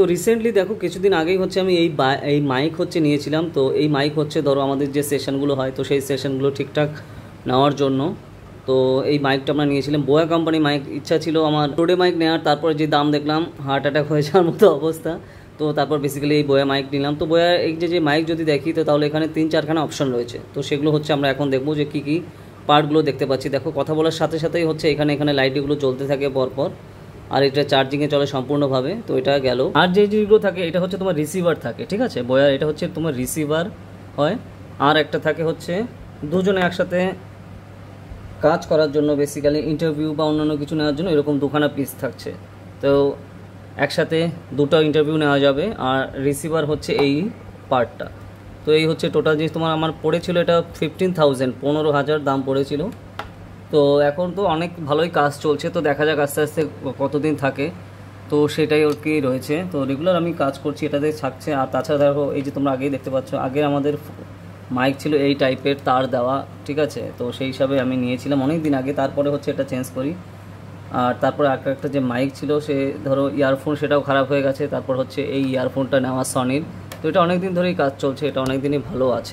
তো রিসেন্টলি দেখো কিছুদিন আগেই হচ্ছে আমি এই এই মাইক হচ্ছে নিয়েছিলাম তো এই মাইক হচ্ছে ধরো আমাদের যে সেশনগুলো হয় তো সেই সেশনগুলো ঠিকঠাক নেওয়ার জন্য তো এই মাইকটা আমরা নিয়েছিলাম বোয়া কোম্পানি মাইক ইচ্ছা ছিল আমার টোডে মাইক নেওয়ার তারপরে যে দাম দেখলাম হার্ট অ্যাটাক হয়ে যাওয়ার মতো অবস্থা তো তারপর বেসিক্যালি এই বোয়া মাইক নিলাম তো বোয়া এই যে যে মাইক যদি দেখি তো তাহলে এখানে তিন চারখানা অপশন রয়েছে তো সেগুলো হচ্ছে আমরা এখন দেখবো যে কী কী পার্টগুলো দেখতে পাচ্ছি দেখো কথা বলার সাথে সাথেই হচ্ছে এখানে এখানে লাইটগুলো চলতে থাকে পরপর আর এটা চার্জিংয়ে চলে সম্পূর্ণভাবে তো এটা গেল আর যে জিনিসগুলো থাকে এটা হচ্ছে তোমার রিসিভার থাকে ঠিক আছে বয়ার এটা হচ্ছে তোমার রিসিভার হয় আর একটা থাকে হচ্ছে দুজনে একসাথে কাজ করার জন্য বেসিক্যালি ইন্টারভিউ বা অন্যান্য কিছু নেওয়ার জন্য এরকম দুখানা পিস থাকছে তো একসাথে দুটো ইন্টারভিউ নেওয়া যাবে আর রিসিভার হচ্ছে এই পার্টটা তো এই হচ্ছে টোটাল জিনিস তোমার আমার পড়েছিল এটা ফিফটিন থাউজেন্ড পনেরো হাজার দাম পড়েছিল তো এখন তো অনেক ভালোই কাজ চলছে তো দেখা যাক আস্তে আস্তে কতদিন থাকে তো সেটাই ওর কি রয়েছে তো রেগুলার আমি কাজ করছি এটাতে থাকছে আর তাছাড়া দেখো এই যে তোমরা আগেই দেখতে পাচ্ছ আগে আমাদের মাইক ছিল এই টাইপের তার দেওয়া ঠিক আছে তো সেই হিসাবে আমি নিয়েছিলাম অনেক দিন আগে তারপরে হচ্ছে এটা চেঞ্জ করি আর তারপরে একটা একটা যে মাইক ছিল সে ধরো ইয়ারফোন সেটাও খারাপ হয়ে গেছে তারপর হচ্ছে এই ইয়ারফোনটা নেওয়া সনির তো এটা অনেক দিন ধরেই কাজ চলছে এটা অনেক দিনই ভালো আছে